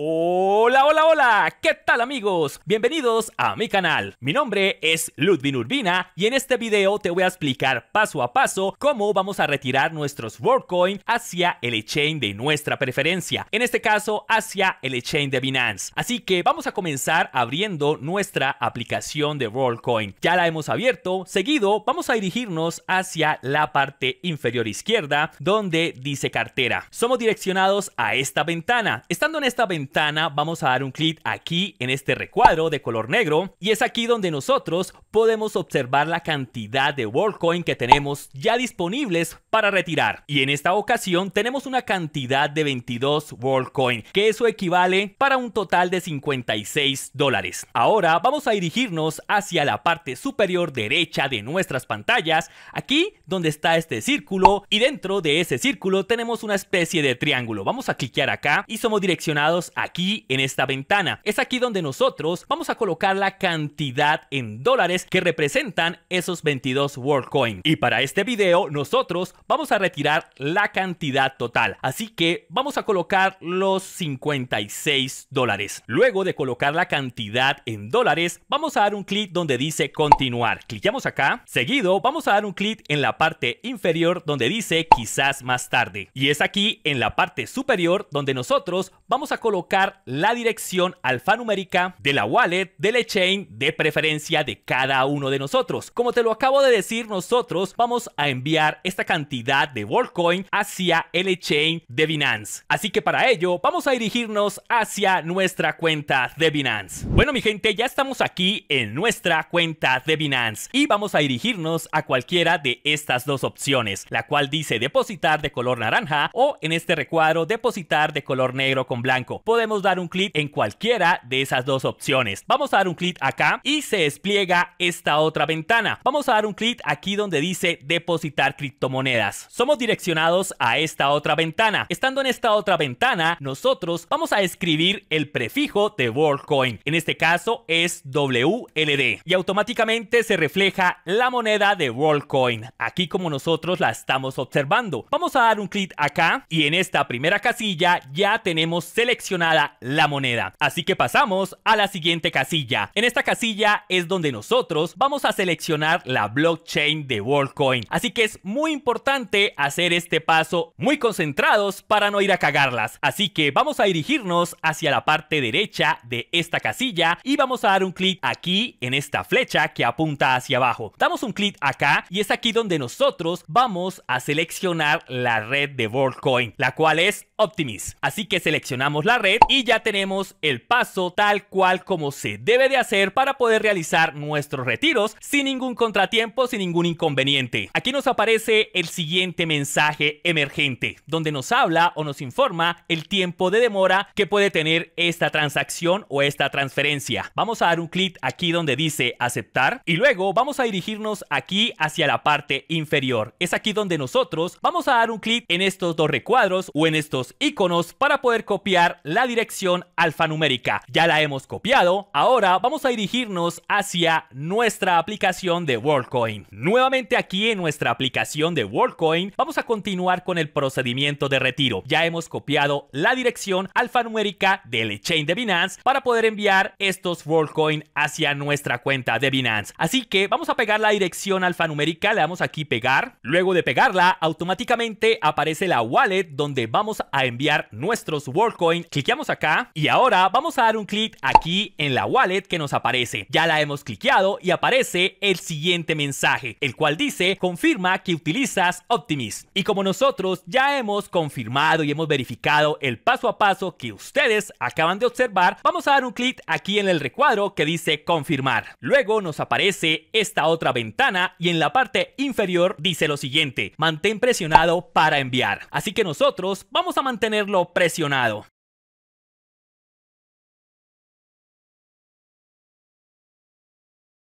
お Hola, hola, hola, ¿qué tal amigos? Bienvenidos a mi canal. Mi nombre es Ludwin Urbina y en este video te voy a explicar paso a paso cómo vamos a retirar nuestros WorldCoin hacia el exchange de nuestra preferencia, en este caso hacia el exchange de Binance. Así que vamos a comenzar abriendo nuestra aplicación de WorldCoin. Ya la hemos abierto, seguido vamos a dirigirnos hacia la parte inferior izquierda donde dice cartera. Somos direccionados a esta ventana. Estando en esta ventana vamos a dar un clic aquí en este recuadro de color negro y es aquí donde nosotros podemos observar la cantidad de WorldCoin que tenemos ya disponibles para retirar. Y en esta ocasión tenemos una cantidad de 22 WorldCoin, que eso equivale para un total de 56 dólares. Ahora vamos a dirigirnos hacia la parte superior derecha de nuestras pantallas, aquí donde está este círculo y dentro de ese círculo tenemos una especie de triángulo. Vamos a cliquear acá y somos direccionados aquí en esta ventana. Es aquí donde nosotros vamos a colocar la cantidad en dólares que representan esos 22 coin Y para este video nosotros vamos a retirar la cantidad total. Así que vamos a colocar los 56 dólares. Luego de colocar la cantidad en dólares, vamos a dar un clic donde dice continuar. Clicamos acá. Seguido vamos a dar un clic en la parte inferior donde dice quizás más tarde. Y es aquí en la parte superior donde nosotros vamos a colocar la dirección alfanumérica de la wallet, de la chain de preferencia de cada uno de nosotros. Como te lo acabo de decir, nosotros vamos a enviar esta cantidad de Volcoin hacia el chain de Binance. Así que para ello vamos a dirigirnos hacia nuestra cuenta de Binance. Bueno mi gente, ya estamos aquí en nuestra cuenta de Binance y vamos a dirigirnos a cualquiera de estas dos opciones, la cual dice depositar de color naranja o en este recuadro depositar de color negro con blanco. Podemos dar un clic en cualquiera de esas dos opciones. Vamos a dar un clic acá y se despliega esta otra ventana. Vamos a dar un clic aquí donde dice depositar criptomonedas. Somos direccionados a esta otra ventana. Estando en esta otra ventana, nosotros vamos a escribir el prefijo de WorldCoin. En este caso es WLD y automáticamente se refleja la moneda de WorldCoin. Aquí como nosotros la estamos observando. Vamos a dar un clic acá y en esta primera casilla ya tenemos seleccionada la moneda. Así que pasamos a la siguiente casilla. En esta casilla es donde nosotros vamos a seleccionar la blockchain de WorldCoin. Así que es muy importante hacer este paso muy concentrados para no ir a cagarlas. Así que vamos a dirigirnos hacia la parte derecha de esta casilla y vamos a dar un clic aquí en esta flecha que apunta hacia abajo. Damos un clic acá y es aquí donde nosotros vamos a seleccionar la red de WorldCoin, la cual es Optimis. Así que seleccionamos la red y ya tenemos el paso tal cual como se debe de hacer para poder realizar nuestros retiros sin ningún contratiempo, sin ningún inconveniente. Aquí nos aparece el siguiente mensaje emergente, donde nos habla o nos informa el tiempo de demora que puede tener esta transacción o esta transferencia. Vamos a dar un clic aquí donde dice aceptar y luego vamos a dirigirnos aquí hacia la parte inferior. Es aquí donde nosotros vamos a dar un clic en estos dos recuadros o en estos iconos para poder copiar la dirección alfanumérica. Ya la hemos copiado, ahora vamos a dirigirnos hacia nuestra aplicación de WorldCoin. Nuevamente aquí en nuestra aplicación de WorldCoin vamos a continuar con el procedimiento de retiro. Ya hemos copiado la dirección alfanumérica del Chain de Binance para poder enviar estos WorldCoin hacia nuestra cuenta de Binance. Así que vamos a pegar la dirección alfanumérica, le damos aquí pegar. Luego de pegarla, automáticamente aparece la wallet donde vamos a a enviar nuestros WorldCoin. Cliqueamos acá y ahora vamos a dar un clic aquí en la wallet que nos aparece. Ya la hemos cliqueado y aparece el siguiente mensaje, el cual dice confirma que utilizas Optimist. Y como nosotros ya hemos confirmado y hemos verificado el paso a paso que ustedes acaban de observar, vamos a dar un clic aquí en el recuadro que dice confirmar. Luego nos aparece esta otra ventana y en la parte inferior dice lo siguiente, mantén presionado para enviar. Así que nosotros vamos a mantenerlo presionado.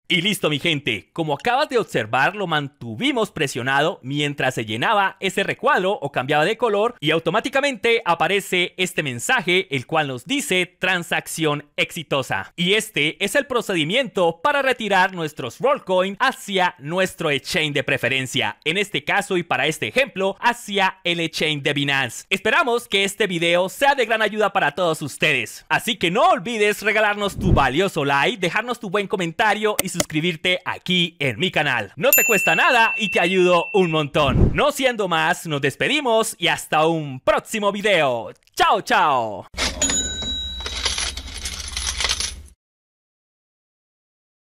Y listo mi gente, como acabas de observar lo mantuvimos presionado mientras se llenaba ese recuadro o cambiaba de color y automáticamente aparece este mensaje el cual nos dice transacción exitosa. Y este es el procedimiento para retirar nuestros Rollcoin hacia nuestro exchange de preferencia, en este caso y para este ejemplo hacia el exchange de Binance. Esperamos que este video sea de gran ayuda para todos ustedes, así que no olvides regalarnos tu valioso like, dejarnos tu buen comentario y suscribirte aquí en mi canal. No te cuesta nada y te ayudo un montón. No siendo más, nos despedimos y hasta un próximo video. ¡Chao, chao!